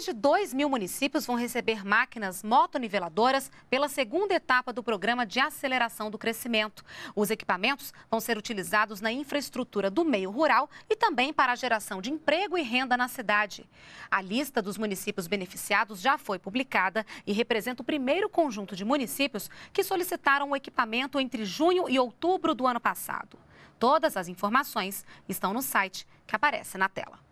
Mais de 2 mil municípios vão receber máquinas motoniveladoras pela segunda etapa do programa de aceleração do crescimento. Os equipamentos vão ser utilizados na infraestrutura do meio rural e também para a geração de emprego e renda na cidade. A lista dos municípios beneficiados já foi publicada e representa o primeiro conjunto de municípios que solicitaram o equipamento entre junho e outubro do ano passado. Todas as informações estão no site que aparece na tela.